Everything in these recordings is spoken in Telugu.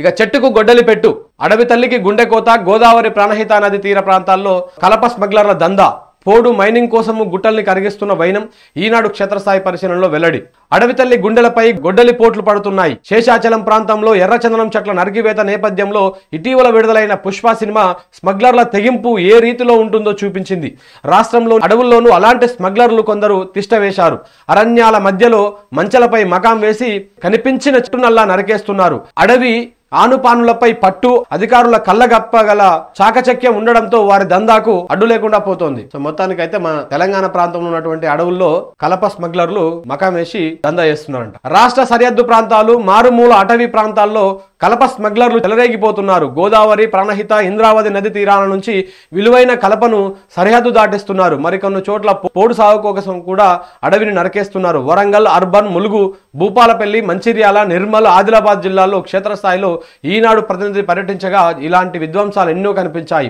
ఇక చెట్టుకు గొడ్డలి పెట్టు అడవి తల్లికి గుండె కోత గోదావరి ప్రాణహిత నది తీర ప్రాంతాల్లో కలప స్మగ్లర్ల దందా పోడు మైనింగ్ కోసము గుట్టల్ని కరిగిస్తున్న వైనం ఈనాడు క్షేత్రస్థాయి పరిశీలనలో వెల్లడి అడవి తల్లి గుండెలపై గొడ్డలి పోట్లు పడుతున్నాయి శేషాచలం ప్రాంతంలో ఎర్రచందనం చెట్ల నరికివేత నేపథ్యంలో ఇటీవల విడుదలైన పుష్ప సినిమా స్మగ్లర్ల తెగింపు ఏ రీతిలో ఉంటుందో చూపించింది రాష్ట్రంలో అడవుల్లోనూ అలాంటి స్మగ్లర్లు కొందరు తిష్టవేశారు అరణ్యాల మధ్యలో మంచలపై మకాం వేసి కనిపించిన చెట్టునల్లా నరికేస్తున్నారు అడవి ఆనుపానులపై పట్టు అధికారుల కళ్ళగప్పగల చాకచక్యం ఉండడంతో వారి దందాకు అడ్డు లేకుండా పోతోంది సో మొత్తానికి అయితే మన తెలంగాణ ప్రాంతంలో ఉన్నటువంటి అడవుల్లో కలప స్మగ్లర్లు మకాం వేసి దందా చేస్తున్నారంట రాష్ట్ర సరిహద్దు ప్రాంతాలు మారుమూల అటవీ ప్రాంతాల్లో కలప స్మగ్లర్లు చెలరేగిపోతున్నారు గోదావరి ప్రాణహిత ఇంద్రావతి నది తీరాల నుంచి విలువైన కలపను సరిహద్దు దాటిస్తున్నారు మరికొన్ని చోట్ల పోడు సాగు కోసం కూడా అడవిని నరకేస్తున్నారు వరంగల్ అర్బన్ ములుగు భూపాలపల్లి మంచిర్యాల నిర్మల్ ఆదిలాబాద్ జిల్లాల్లో క్షేత్రస్థాయిలో ఈనాడు ప్రతినిధి పర్యటించగా ఇలాంటి విధ్వంసాలు ఎన్నో కనిపించాయి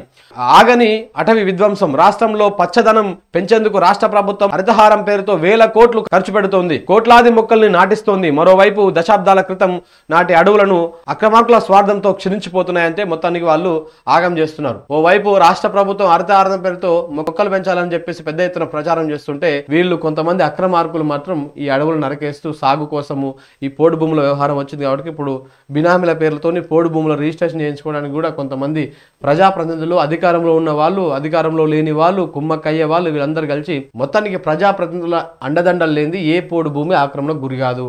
ఆగని అటవీ విధ్వంసం రాష్ట్రంలో పచ్చదనం పెంచేందుకు రాష్ట్ర ప్రభుత్వం హరితహారం పేరుతో వేల కోట్లు ఖర్చు పెడుతోంది కోట్లాది మొక్కల్ని నాటిస్తోంది మరోవైపు దశాబ్దాల క్రితం నాటి అడవులను అక్రమార్కుల స్వార్థంతో క్షీణించిపోతున్నాయంటే మొత్తానికి వాళ్ళు ఆగం చేస్తున్నారు ఓవైపు రాష్ట్ర ప్రభుత్వం హరితహారం పేరుతో మొక్కలు పెంచాలని చెప్పేసి పెద్ద ఎత్తున ప్రచారం చేస్తుంటే వీళ్ళు కొంతమంది అక్రమార్కులు మాత్రం ఈ అడవులు నరకేస్తూ సాగు కోసము ఈ పోడు భూముల వ్యవహారం వచ్చింది కాబట్టి ఇప్పుడు బినామీల పేర్లు పైసలతోని పోడు భూముల రిజిస్ట్రేషన్ చేయించుకోవడానికి కూడా కొంతమంది ప్రజాప్రతినిధులు అధికారంలో ఉన్న వాళ్ళు అధికారంలో లేని వాళ్ళు కుమ్మక్కయ్యే వాళ్ళు వీళ్ళందరూ కలిసి మొత్తానికి ప్రజాప్రతినిధుల అండదండలు లేనిది ఏ పోడు భూమి ఆక్రమణకు గురికాదు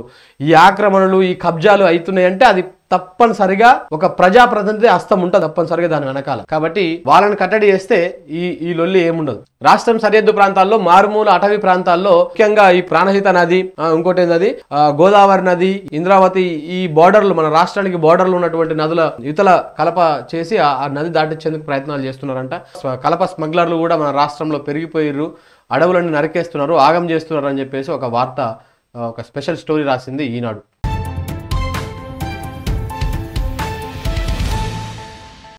ఈ ఆక్రమణలు ఈ కబ్జాలు అవుతున్నాయంటే అది తప్పనిసరిగా ఒక ప్రజాప్రతినిధి హస్తం ఉంటుంది తప్పనిసరిగా దాని వెనకాల కాబట్టి వాళ్ళని కట్టడి చేస్తే ఈ ఈ లొల్లి ఏముండదు రాష్ట్రం సరిహద్దు ప్రాంతాల్లో మారుమూల అటవీ ప్రాంతాల్లో ముఖ్యంగా ఈ ప్రాణహిత నది ఇంకోటి ఏంటది గోదావరి నది ఇంద్రావతి ఈ బార్డర్లు మన రాష్ట్రానికి బార్డర్లు ఉన్నటువంటి నదుల ఇతల కలప చేసి ఆ నది దాటించేందుకు ప్రయత్నాలు చేస్తున్నారంట కలప స్మగ్లర్లు కూడా మన రాష్ట్రంలో పెరిగిపోయారు అడవులన్నీ నరికేస్తున్నారు ఆగం చేస్తున్నారు అని చెప్పేసి ఒక వార్త ఒక స్పెషల్ స్టోరీ రాసింది ఈనాడు